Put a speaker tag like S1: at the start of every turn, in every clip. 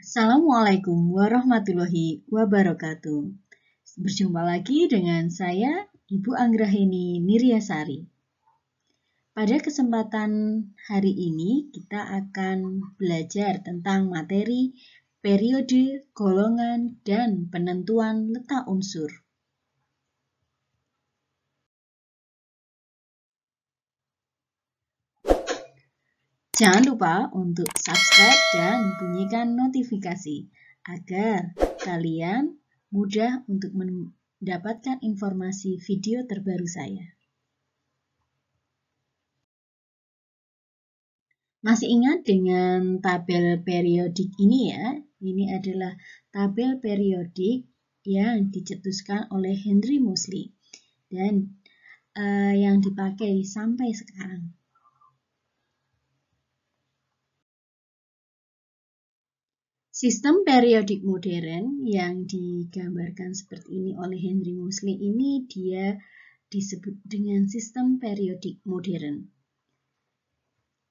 S1: Assalamualaikum warahmatullahi wabarakatuh. Berjumpa lagi dengan saya, Ibu Anggraheni Niryasari. Pada kesempatan hari ini, kita akan belajar tentang materi periode, golongan, dan penentuan letak unsur. Jangan lupa untuk subscribe dan bunyikan notifikasi agar kalian mudah untuk mendapatkan informasi video terbaru saya. Masih ingat dengan tabel periodik ini ya? Ini adalah tabel periodik yang dicetuskan oleh Henry Mosley dan uh, yang dipakai sampai sekarang. Sistem periodik modern yang digambarkan seperti ini oleh Henry Moseley ini dia disebut dengan sistem periodik modern.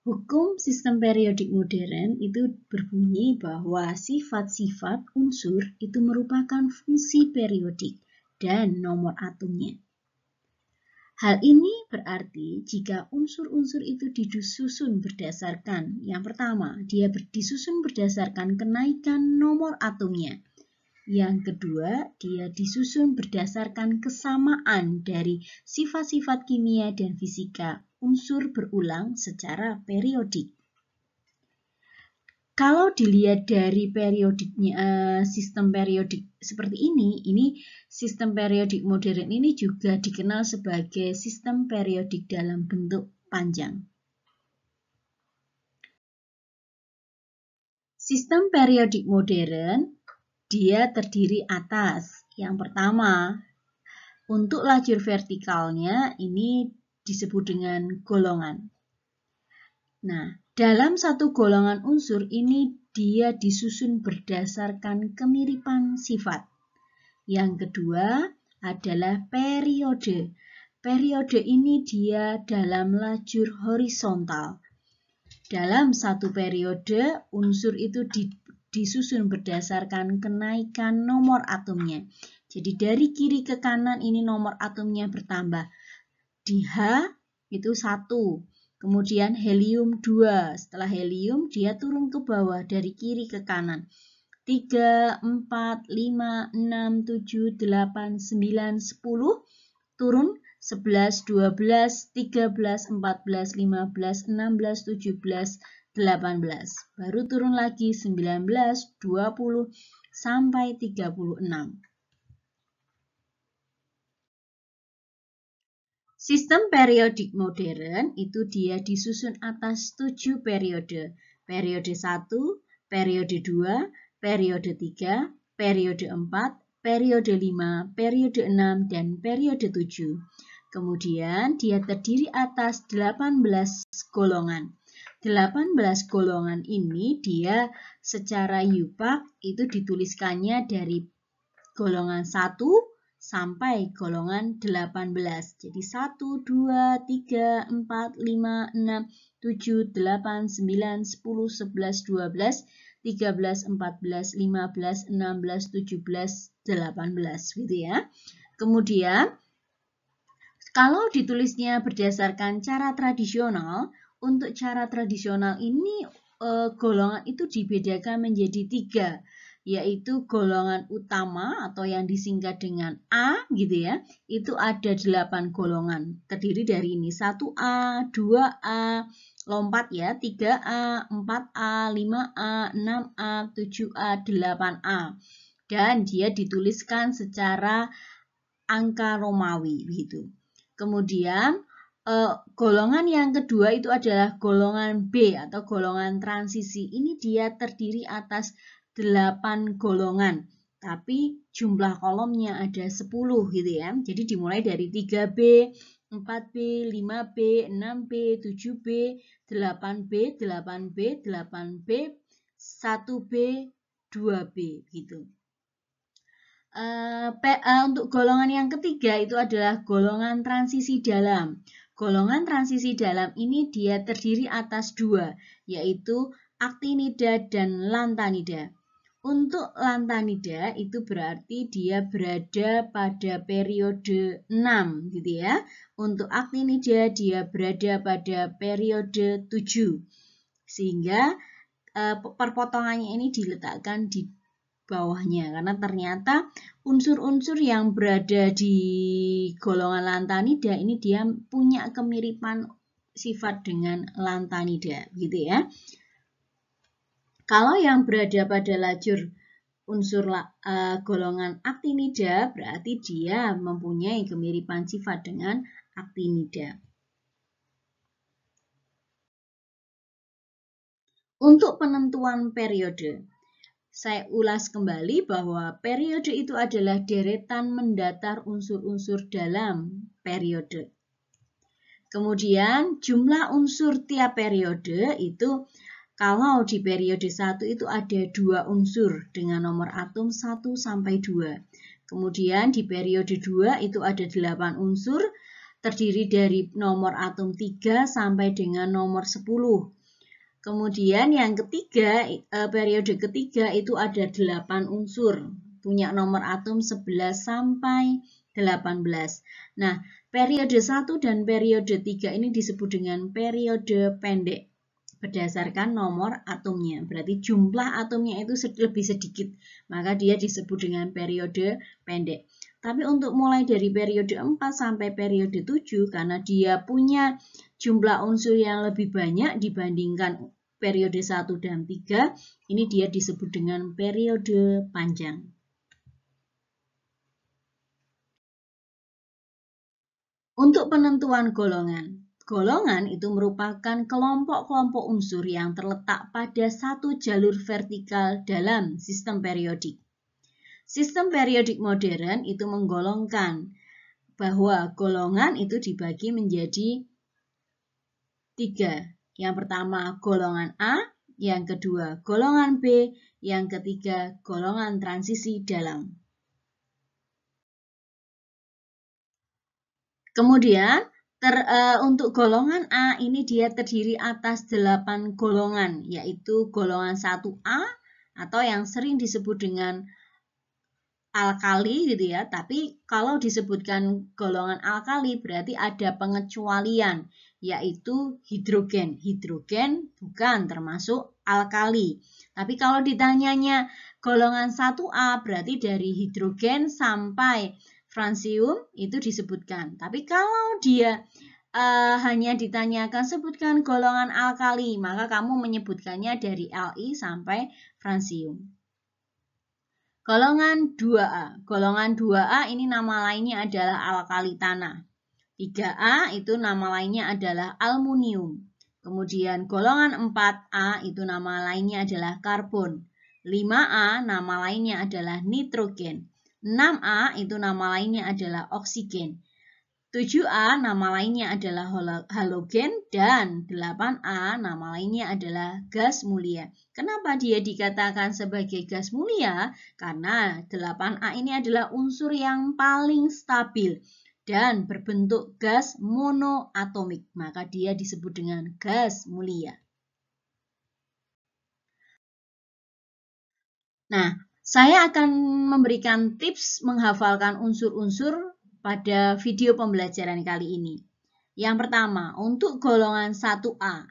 S1: Hukum sistem periodik modern itu berbunyi bahwa sifat-sifat unsur itu merupakan fungsi periodik dan nomor atomnya. Hal ini berarti jika unsur-unsur itu disusun berdasarkan yang pertama, dia disusun berdasarkan kenaikan nomor atomnya. Yang kedua, dia disusun berdasarkan kesamaan dari sifat-sifat kimia dan fisika unsur berulang secara periodik. Kalau dilihat dari periodiknya eh, sistem periodik seperti ini, ini sistem periodik modern ini juga dikenal sebagai sistem periodik dalam bentuk panjang. Sistem periodik modern dia terdiri atas. Yang pertama, untuk lajur vertikalnya ini disebut dengan golongan. Nah, dalam satu golongan unsur ini dia disusun berdasarkan kemiripan sifat. Yang kedua adalah periode. Periode ini dia dalam lajur horizontal. Dalam satu periode, unsur itu di, disusun berdasarkan kenaikan nomor atomnya. Jadi dari kiri ke kanan ini nomor atomnya bertambah. Di H itu satu. Kemudian helium 2. Setelah helium dia turun ke bawah dari kiri ke kanan. 3, 4, 5, 6, 7, 8, 9, 10. Turun 11, 12, 13, 14, 15, 16, 17, 18. Baru turun lagi 19, 20, sampai 36. Sistem periodik modern itu dia disusun atas tujuh periode. Periode 1, periode 2, periode 3, periode 4, periode 5, periode 6, dan periode 7. Kemudian dia terdiri atas 18 golongan. 18 golongan ini dia secara yupak itu dituliskannya dari golongan 1 sampai golongan 18. Jadi 1, 2, 3, 4, 5, 6, 7, 8, 9, 10, 11, 12, 13, 14, 15, 16, 17, 18 gitu ya. Kemudian kalau ditulisnya berdasarkan cara tradisional, untuk cara tradisional ini e, golongan itu dibedakan menjadi tiga yaitu golongan utama atau yang disingkat dengan A gitu ya. Itu ada 8 golongan. Terdiri dari ini 1A, 2A, lompat ya, 3A, 4A, 5A, 6A, 7A, 8A. Dan dia dituliskan secara angka Romawi gitu. Kemudian Uh, golongan yang kedua itu adalah golongan B atau golongan transisi. Ini dia terdiri atas 8 golongan. Tapi jumlah kolomnya ada 10 gitu ya. Jadi dimulai dari 3B, 4B, 5B, 6B, 7B, 8B, 8B, 8B, 1B, 2B gitu. Uh, P, uh, untuk golongan yang ketiga itu adalah golongan transisi dalam. Golongan transisi dalam ini dia terdiri atas dua, yaitu aktinida dan lantanida. Untuk lantanida itu berarti dia berada pada periode 6 gitu ya. Untuk aktinida dia berada pada periode 7. Sehingga eh, perpotongannya ini diletakkan di bawahnya karena ternyata unsur-unsur yang berada di golongan lantanida ini dia punya kemiripan sifat dengan lantanida gitu ya. Kalau yang berada pada lajur unsur uh, golongan aktinida berarti dia mempunyai kemiripan sifat dengan aktinida. Untuk penentuan periode, saya ulas kembali bahwa periode itu adalah deretan mendatar unsur-unsur dalam periode. Kemudian jumlah unsur tiap periode itu kalau di periode 1 itu ada dua unsur dengan nomor atom 1 sampai 2. Kemudian di periode 2 itu ada 8 unsur terdiri dari nomor atom 3 sampai dengan nomor 10. Kemudian yang ketiga, eh, periode ketiga itu ada 8 unsur, punya nomor atom 11 sampai 18. Nah, periode 1 dan periode 3 ini disebut dengan periode pendek berdasarkan nomor atomnya. Berarti jumlah atomnya itu lebih sedikit, maka dia disebut dengan periode pendek. Tapi untuk mulai dari periode 4 sampai periode 7 karena dia punya jumlah unsur yang lebih banyak dibandingkan periode 1 dan 3, ini dia disebut dengan periode panjang. Untuk penentuan golongan, Golongan itu merupakan kelompok-kelompok unsur yang terletak pada satu jalur vertikal dalam sistem periodik. Sistem periodik modern itu menggolongkan bahwa golongan itu dibagi menjadi tiga. Yang pertama golongan A, yang kedua golongan B, yang ketiga golongan transisi dalam. Kemudian, Ter, uh, untuk golongan A ini dia terdiri atas 8 golongan, yaitu golongan 1A atau yang sering disebut dengan alkali gitu ya. Tapi kalau disebutkan golongan alkali berarti ada pengecualian, yaitu hidrogen. Hidrogen bukan termasuk alkali. Tapi kalau ditanyanya golongan 1A berarti dari hidrogen sampai Francium itu disebutkan. Tapi kalau dia uh, hanya ditanyakan sebutkan golongan alkali, maka kamu menyebutkannya dari Li sampai Francium. Golongan 2A. Golongan 2A ini nama lainnya adalah alkali tanah. 3A itu nama lainnya adalah aluminium. Kemudian golongan 4A itu nama lainnya adalah karbon. 5A nama lainnya adalah nitrogen. 6A itu nama lainnya adalah oksigen. 7A nama lainnya adalah halogen dan 8A nama lainnya adalah gas mulia. Kenapa dia dikatakan sebagai gas mulia? Karena 8A ini adalah unsur yang paling stabil dan berbentuk gas monoatomik, maka dia disebut dengan gas mulia. Nah, saya akan memberikan tips menghafalkan unsur-unsur pada video pembelajaran kali ini. Yang pertama, untuk golongan 1A.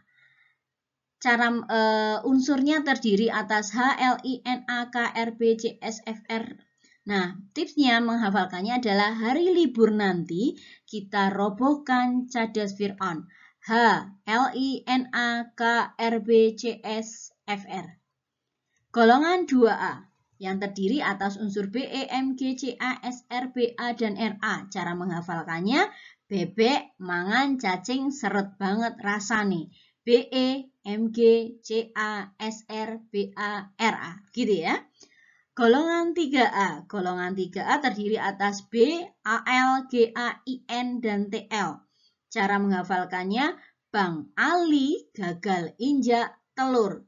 S1: Cara e, unsurnya terdiri atas H, L, I, N, A, K, R, B, C, S, F, R. Nah, tipsnya menghafalkannya adalah hari libur nanti kita robohkan cadas Fir'aun. H, L, I, N, A, K, R, B, C, S, F, R. Golongan 2A yang terdiri atas unsur B, E, M, G, C, A, S, R, B, A, dan RA. Cara menghafalkannya, bebek, mangan, cacing, seret banget rasa nih. B, E, M, G, C, A, S, R, B, A, R, A. Gitu ya. Golongan 3A. Golongan 3A terdiri atas B, A, L, G, A, I, N, dan T, L. Cara menghafalkannya, Bang Ali gagal injak telur.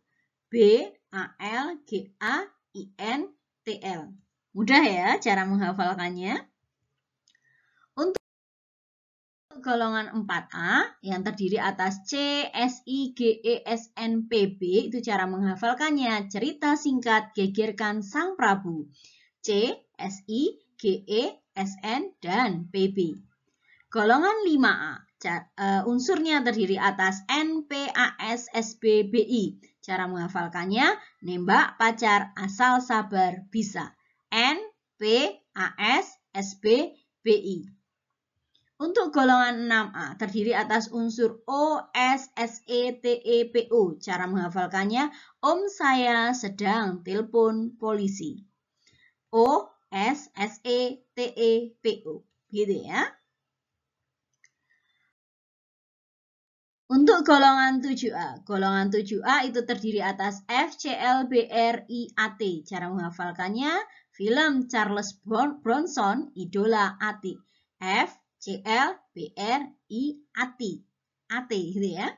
S1: B, A, L, G, A, INTL. Mudah ya cara menghafalkannya. Untuk golongan 4A yang terdiri atas C, S, I, G, E, S, N, P, B itu cara menghafalkannya. Cerita singkat gegerkan Sang Prabu. C, S, I, G, E, S, N, dan PB. Golongan 5A, eh, unsurnya terdiri atas N, P, A, S, S, B, B, I Cara menghafalkannya, nembak pacar asal sabar bisa. N, P, A, S, S, B, B, I. Untuk golongan 6A terdiri atas unsur O, S, S, E, T, E, P, U. Cara menghafalkannya, om saya sedang telepon polisi. O, S, S, E, T, E, P, U. Gitu ya. Untuk golongan 7A, golongan 7A itu terdiri atas F, C, L, B, R, I, A, T. Cara menghafalkannya, film Charles Bronson, Idola AT. F, C, L, B, R, I, A, T. AT gitu ya.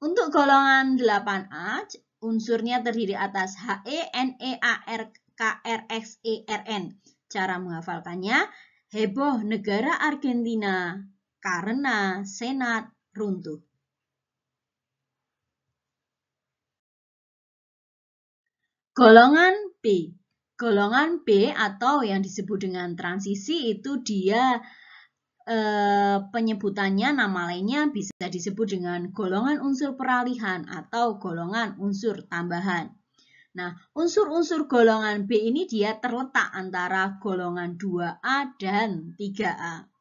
S1: Untuk golongan 8A, unsurnya terdiri atas H, E, N, E, A, R, K, R, X, E, R, N. Cara menghafalkannya, heboh negara Argentina karena Senat runtuh.
S2: Golongan
S1: B, Golongan B atau yang disebut dengan transisi itu dia eh, penyebutannya nama lainnya bisa disebut dengan golongan unsur peralihan atau golongan unsur tambahan. Nah, unsur-unsur golongan B ini dia terletak antara golongan 2A dan 3A.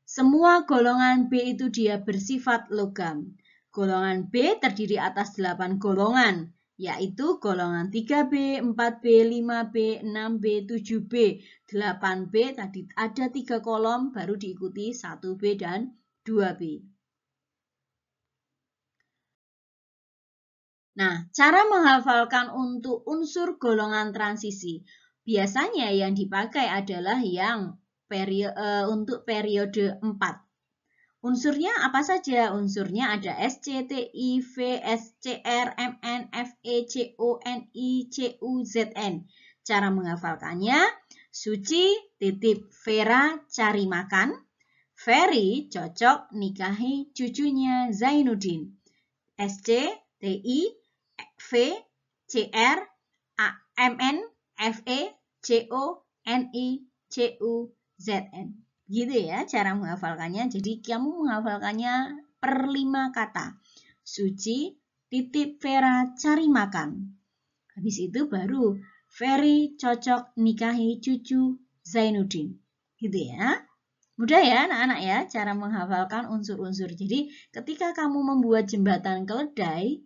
S1: Semua golongan B itu dia bersifat logam. Golongan B terdiri atas 8 golongan yaitu golongan 3B, 4B, 5B, 6B, 7B, 8B. Tadi ada tiga kolom baru diikuti 1B dan 2B. Nah, cara menghafalkan untuk unsur golongan transisi. Biasanya yang dipakai adalah yang peri eh, untuk periode 4 Unsurnya apa saja? Unsurnya ada S S C C T I V R M N F E C O N I C U Z N. Cara menghafalkannya, suci, titip, Vera, cari makan. Ferry cocok nikahi cucunya Zainuddin. S C T I V, C R A, M N F E C O N I C U Z N. Gitu ya cara menghafalkannya. Jadi kamu menghafalkannya per lima kata. Suci, titip Vera cari makan. Habis itu baru Ferry cocok nikahi cucu Zainuddin. Gitu ya. Mudah ya anak-anak ya cara menghafalkan unsur-unsur. Jadi ketika kamu membuat jembatan keledai,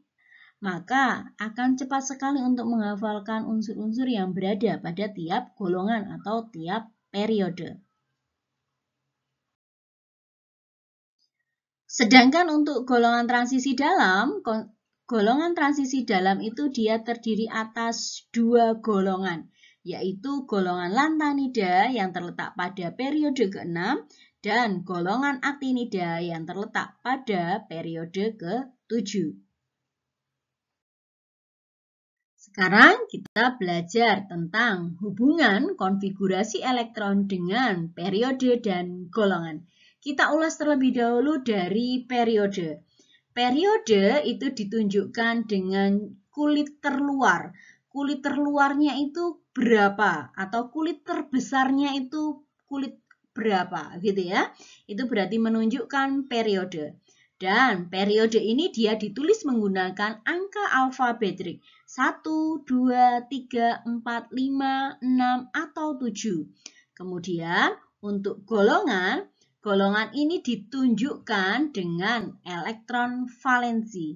S1: maka akan cepat sekali untuk menghafalkan unsur-unsur yang berada pada tiap golongan atau tiap periode. Sedangkan untuk golongan transisi dalam, golongan transisi dalam itu dia terdiri atas dua golongan, yaitu golongan lantanida yang terletak pada periode ke-6 dan golongan aktinida yang terletak pada periode ke-7. Sekarang kita belajar tentang hubungan konfigurasi elektron dengan periode dan golongan. Kita ulas terlebih dahulu dari periode. Periode itu ditunjukkan dengan kulit terluar. Kulit terluarnya itu berapa atau kulit terbesarnya itu kulit berapa gitu ya. Itu berarti menunjukkan periode. Dan periode ini dia ditulis menggunakan angka alfabetik 1, 2, 3, 4, 5, 6, atau 7. Kemudian untuk golongan Golongan ini ditunjukkan dengan elektron valensi.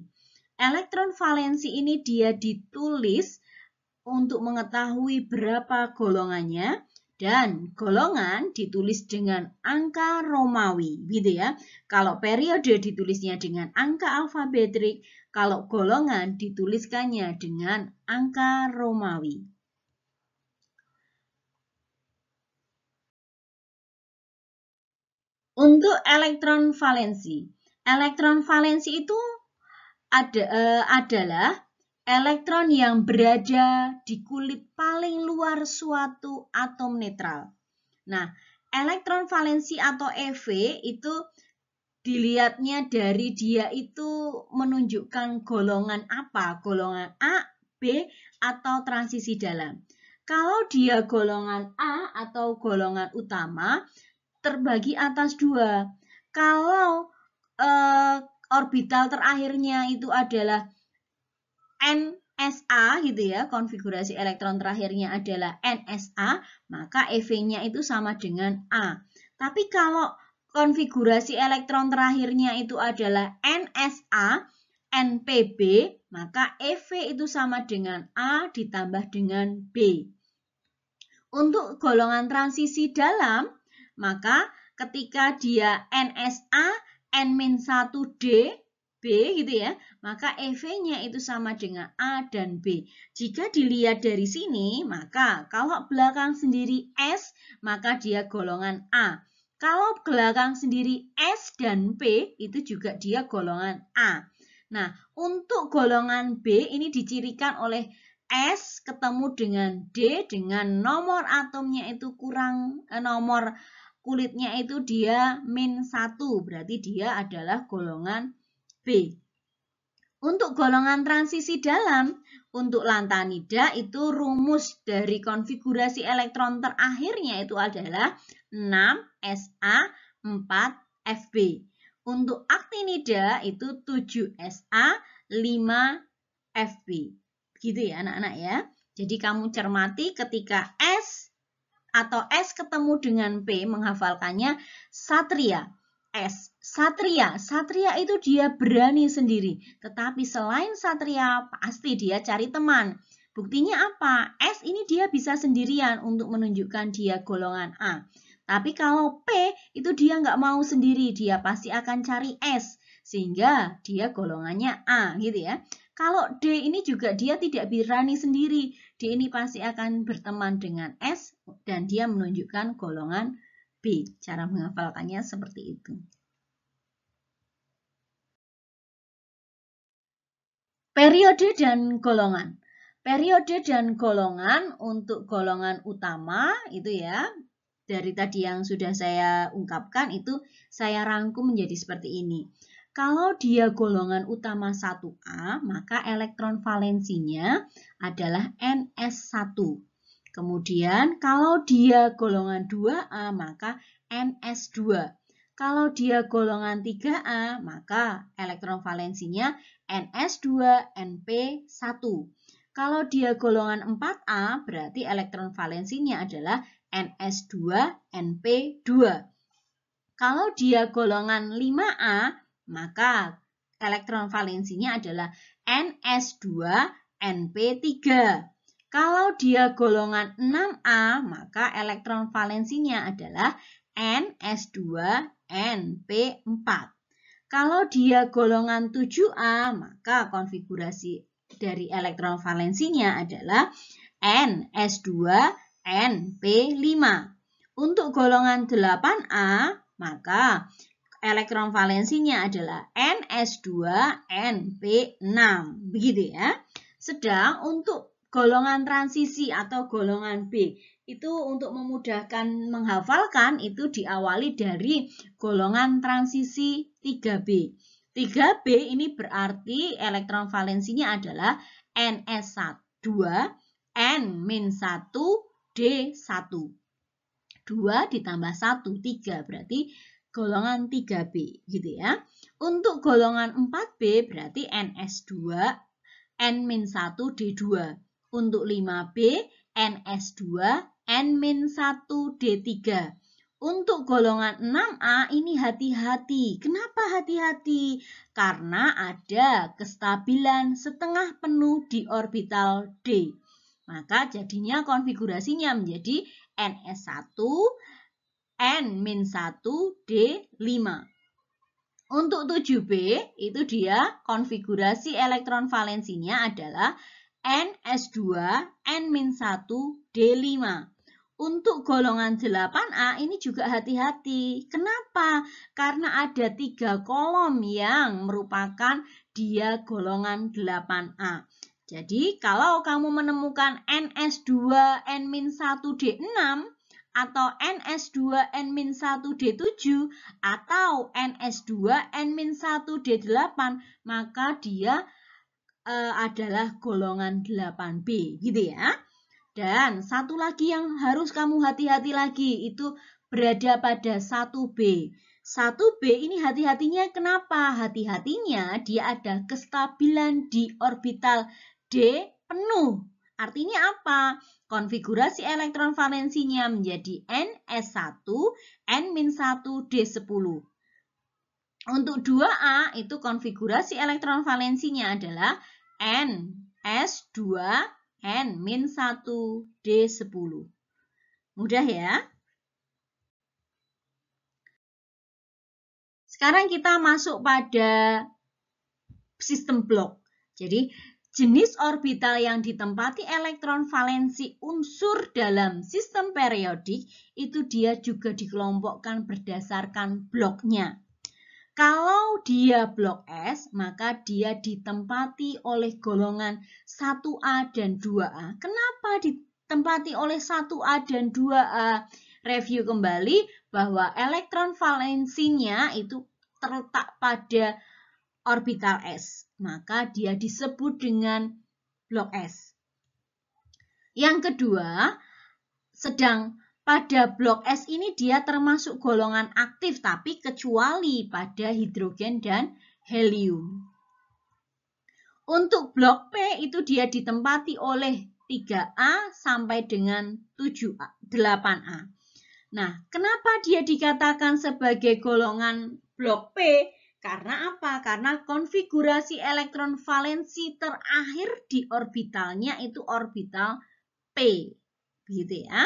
S1: Elektron valensi ini dia ditulis untuk mengetahui berapa golongannya dan golongan ditulis dengan angka Romawi gitu ya. Kalau periode ditulisnya dengan angka alfabetik, kalau golongan dituliskannya dengan angka Romawi. Untuk elektron valensi, elektron valensi itu ada, eh, adalah elektron yang berada di kulit paling luar suatu atom netral. Nah, elektron valensi atau EV itu dilihatnya dari dia itu menunjukkan golongan apa, golongan A, B, atau transisi dalam. Kalau dia golongan A atau golongan utama, terbagi atas dua. Kalau eh, orbital terakhirnya itu adalah NSA gitu ya, konfigurasi elektron terakhirnya adalah NSA, maka EV-nya itu sama dengan A. Tapi kalau konfigurasi elektron terakhirnya itu adalah NSA, NPB, maka EV itu sama dengan A ditambah dengan B. Untuk golongan transisi dalam, maka ketika dia NSA N-1D B gitu ya, maka EV-nya itu sama dengan A dan B. Jika dilihat dari sini, maka kalau belakang sendiri S, maka dia golongan A. Kalau belakang sendiri S dan P, itu juga dia golongan A. Nah, untuk golongan B ini dicirikan oleh S ketemu dengan D dengan nomor atomnya itu kurang eh, nomor kulitnya itu dia min 1, berarti dia adalah golongan B. Untuk golongan transisi dalam, untuk lantanida itu rumus dari konfigurasi elektron terakhirnya itu adalah 6Sa 4Fb. Untuk aktinida itu 7Sa 5Fb. Gitu ya anak-anak ya. Jadi kamu cermati ketika S atau S ketemu dengan P menghafalkannya satria. S. Satria. Satria itu dia berani sendiri. Tetapi selain satria, pasti dia cari teman. Buktinya apa? S ini dia bisa sendirian untuk menunjukkan dia golongan A. Tapi kalau P itu dia nggak mau sendiri, dia pasti akan cari S. Sehingga dia golongannya A gitu ya. Kalau D ini juga dia tidak berani sendiri, D ini pasti akan berteman dengan S dan dia menunjukkan golongan B. Cara menghafalkannya seperti itu. Periode dan golongan. Periode dan golongan untuk golongan utama itu ya, dari tadi yang sudah saya ungkapkan itu saya rangkum menjadi seperti ini. Kalau dia golongan utama 1A, maka elektron valensinya adalah NS1. Kemudian kalau dia golongan 2A maka NS2. Kalau dia golongan 3A maka elektron valensinya NS2 NP1. Kalau dia golongan 4A berarti elektron valensinya adalah NS2 NP2. Kalau dia golongan 5A maka elektron valensinya adalah NS2 NP3. Kalau dia golongan 6A, maka elektron valensinya adalah NS2NP4. Kalau dia golongan 7A, maka konfigurasi dari elektron valensinya adalah NS2NP5. Untuk golongan 8A, maka elektron valensinya adalah NS2NP6. Begitu ya. Sedang untuk golongan transisi atau golongan B itu untuk memudahkan menghafalkan itu diawali dari golongan transisi 3B. 3B ini berarti elektron valensinya adalah NS2, N-1, D1. 2 ditambah 1, 3 berarti golongan 3B gitu ya. Untuk golongan 4B berarti NS2, N-1 D2. Untuk 5B, NS2, N-1 D3. Untuk golongan 6A ini hati-hati. Kenapa hati-hati? Karena ada kestabilan setengah penuh di orbital D. Maka jadinya konfigurasinya menjadi NS1, N-1, D5. Untuk 7B itu dia konfigurasi elektron valensinya adalah NS2, N-1, D5. Untuk golongan 8A ini juga hati-hati. Kenapa? Karena ada tiga kolom yang merupakan dia golongan 8A. Jadi kalau kamu menemukan NS2, N-1, D6, atau NS2N-1D7 atau NS2N-1D8 maka dia e, adalah golongan 8B gitu ya. Dan satu lagi yang harus kamu hati-hati lagi itu berada pada 1B. 1B ini hati-hatinya kenapa? Hati-hatinya dia ada kestabilan di orbital D penuh Artinya apa? Konfigurasi elektron valensinya menjadi NS1, N-1, D10. Untuk 2A itu konfigurasi elektron valensinya adalah ns S2, N-1, D10. Mudah ya? Sekarang kita masuk pada sistem blok. Jadi Jenis orbital yang ditempati elektron valensi unsur dalam sistem periodik itu dia juga dikelompokkan berdasarkan bloknya. Kalau dia blok S, maka dia ditempati oleh golongan 1A dan 2A. Kenapa ditempati oleh 1A dan 2A? Review kembali bahwa elektron valensinya itu terletak pada orbital S maka dia disebut dengan blok S. Yang kedua, sedang pada blok S ini dia termasuk golongan aktif tapi kecuali pada hidrogen dan helium. Untuk blok P itu dia ditempati oleh 3A sampai dengan 7A, 8A. Nah, kenapa dia dikatakan sebagai golongan blok P? Karena apa? Karena konfigurasi elektron valensi terakhir di orbitalnya itu orbital P. gitu ya.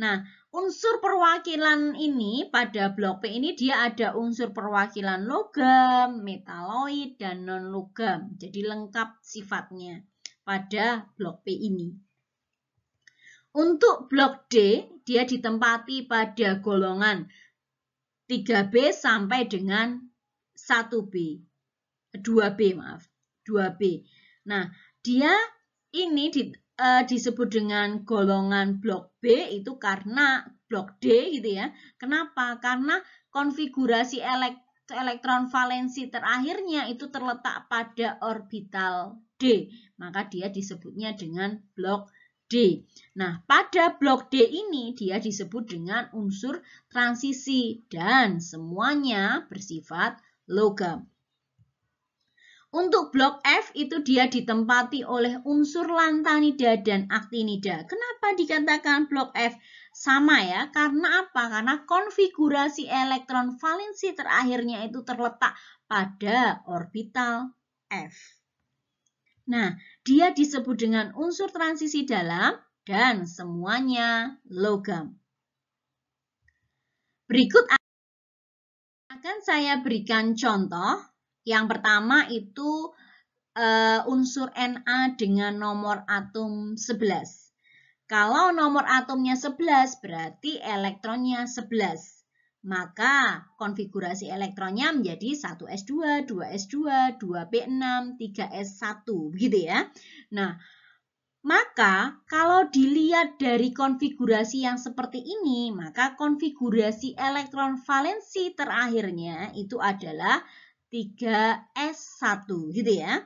S1: Nah, unsur perwakilan ini pada blok P ini dia ada unsur perwakilan logam, metaloid, dan non-logam. Jadi lengkap sifatnya pada blok P ini. Untuk blok D, dia ditempati pada golongan 3B sampai dengan 1B. 2B maaf, 2B. Nah, dia ini di, uh, disebut dengan golongan blok B itu karena blok D gitu ya. Kenapa? Karena konfigurasi elek, elektron valensi terakhirnya itu terletak pada orbital D. Maka dia disebutnya dengan blok D. Nah, pada blok D ini dia disebut dengan unsur transisi dan semuanya bersifat logam. Untuk blok F itu dia ditempati oleh unsur lantanida dan aktinida. Kenapa dikatakan blok F sama ya? Karena apa? Karena konfigurasi elektron valensi terakhirnya itu terletak pada orbital F. Nah, dia disebut dengan unsur transisi dalam dan semuanya logam. Berikut akan saya berikan contoh. Yang pertama itu uh, unsur Na dengan nomor atom 11. Kalau nomor atomnya 11, berarti elektronnya 11. Maka konfigurasi elektronnya menjadi 1s2, 2s2, 2p6, 3s1, begitu ya. Nah, maka, kalau dilihat dari konfigurasi yang seperti ini, maka konfigurasi elektron valensi terakhirnya itu adalah 3S1 gitu ya.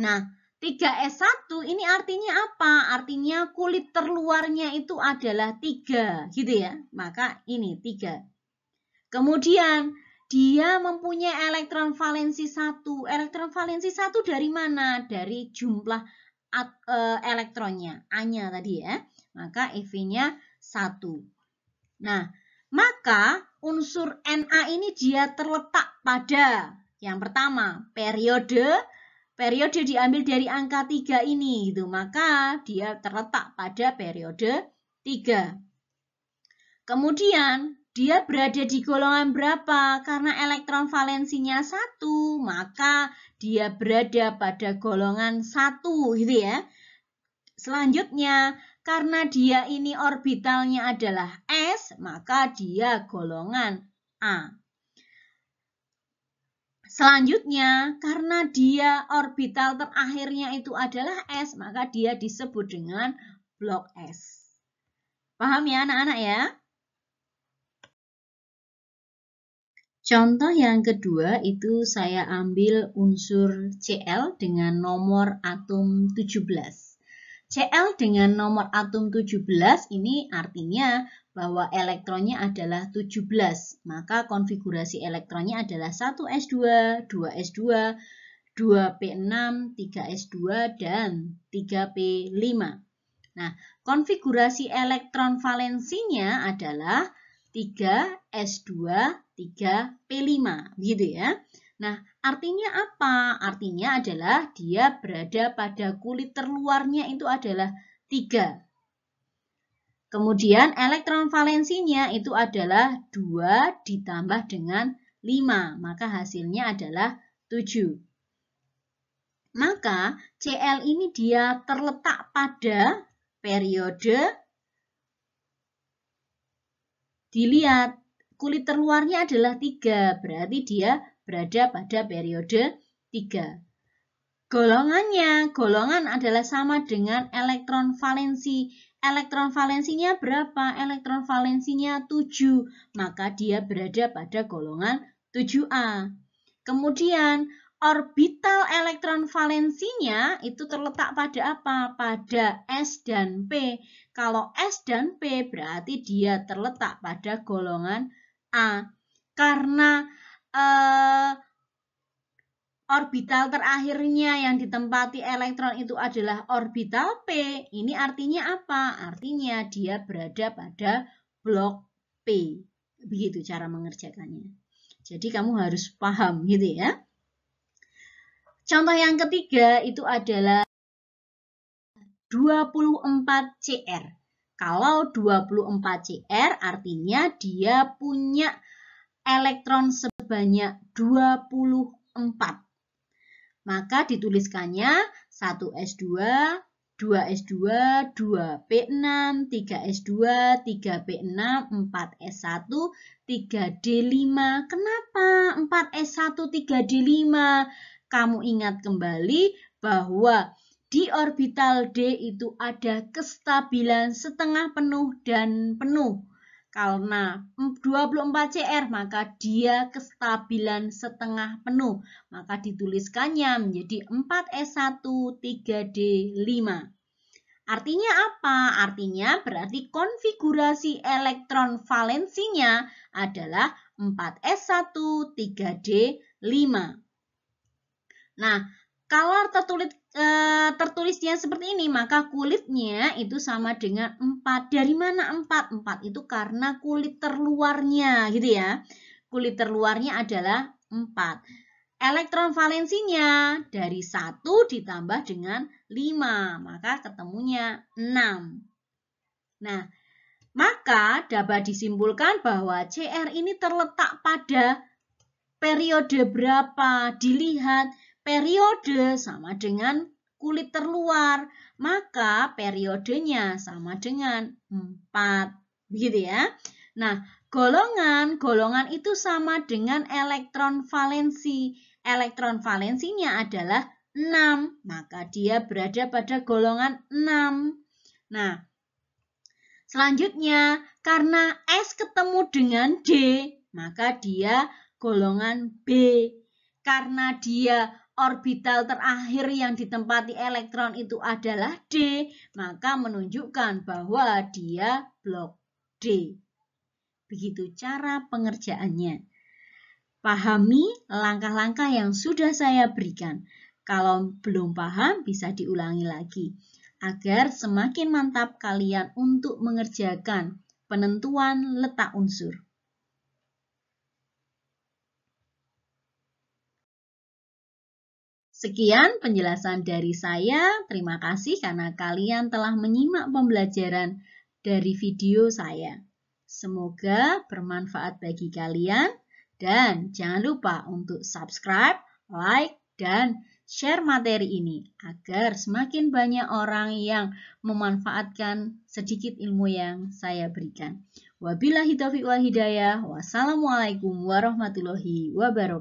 S1: Nah, 3S1 ini artinya apa? Artinya kulit terluarnya itu adalah 3 gitu ya. Maka ini 3. Kemudian dia mempunyai elektron valensi 1. Elektron valensi 1 dari mana? Dari jumlah Eh, elektronnya, A-nya tadi ya. Maka EV-nya 1. Nah, maka unsur Na ini dia terletak pada yang pertama, periode periode diambil dari angka 3 ini gitu. Maka dia terletak pada periode 3. Kemudian dia berada di golongan berapa? Karena elektron valensinya satu, maka dia berada pada golongan satu, gitu ya. Selanjutnya, karena dia ini orbitalnya adalah S, maka dia golongan A. Selanjutnya, karena dia orbital terakhirnya itu adalah S, maka dia disebut dengan blok S. Paham ya anak-anak ya? Contoh yang kedua itu saya ambil unsur Cl dengan nomor atom 17. Cl dengan nomor atom 17 ini artinya bahwa elektronnya adalah 17. Maka konfigurasi elektronnya adalah 1s2, 2s2, 2p6, 3s2, dan 3p5. Nah, konfigurasi elektron valensinya adalah 3s2, P5 gitu ya. Nah, artinya apa? Artinya adalah dia berada pada kulit terluarnya itu adalah 3. Kemudian elektron valensinya itu adalah 2 ditambah dengan 5, maka hasilnya adalah 7. Maka Cl ini dia terletak pada periode dilihat kulit terluarnya adalah tiga, berarti dia berada pada periode tiga. Golongannya, golongan adalah sama dengan elektron valensi. Elektron valensinya berapa? Elektron valensinya 7, maka dia berada pada golongan 7A. Kemudian, orbital elektron valensinya itu terletak pada apa? Pada S dan P. Kalau S dan P berarti dia terletak pada golongan A karena uh, orbital terakhirnya yang ditempati elektron itu adalah orbital P. Ini artinya apa? Artinya dia berada pada blok P. Begitu cara mengerjakannya. Jadi kamu harus paham gitu ya. Contoh yang ketiga itu adalah 24CR. Kalau 24 Cr artinya dia punya elektron sebanyak 24. Maka dituliskannya 1S2, 2S2, 2P6, 3S2, 3P6, 4S1, 3D5. Kenapa 4S1, 3D5? Kamu ingat kembali bahwa di orbital D itu ada kestabilan setengah penuh dan penuh. Karena 24Cr maka dia kestabilan setengah penuh. Maka dituliskannya menjadi 4S1 3D5. Artinya apa? Artinya berarti konfigurasi elektron valensinya adalah 4S1 3D5. Nah, kalau tertulis e, eh, tertulisnya seperti ini, maka kulitnya itu sama dengan 4. Dari mana 4? 4 itu karena kulit terluarnya gitu ya. Kulit terluarnya adalah 4 elektron valensinya dari 1 ditambah dengan 5, maka ketemunya 6. Nah, maka dapat disimpulkan bahwa CR ini terletak pada periode berapa dilihat periode sama dengan kulit terluar, maka periodenya sama dengan 4. Begitu ya. Nah, golongan, golongan itu sama dengan elektron valensi. Elektron valensinya adalah 6, maka dia berada pada golongan 6. Nah, selanjutnya karena S ketemu dengan D, maka dia golongan B. Karena dia orbital terakhir yang ditempati elektron itu adalah D, maka menunjukkan bahwa dia blok D. Begitu cara pengerjaannya. Pahami langkah-langkah yang sudah saya berikan. Kalau belum paham, bisa diulangi lagi. Agar semakin mantap kalian untuk mengerjakan penentuan letak unsur. Sekian penjelasan dari saya. Terima kasih karena kalian telah menyimak pembelajaran dari video saya. Semoga bermanfaat bagi kalian dan jangan lupa untuk subscribe, like, dan share materi ini agar semakin banyak orang yang memanfaatkan sedikit ilmu yang saya berikan. Wabillahi taufiq wal hidayah. Wassalamualaikum warahmatullahi wabarakatuh.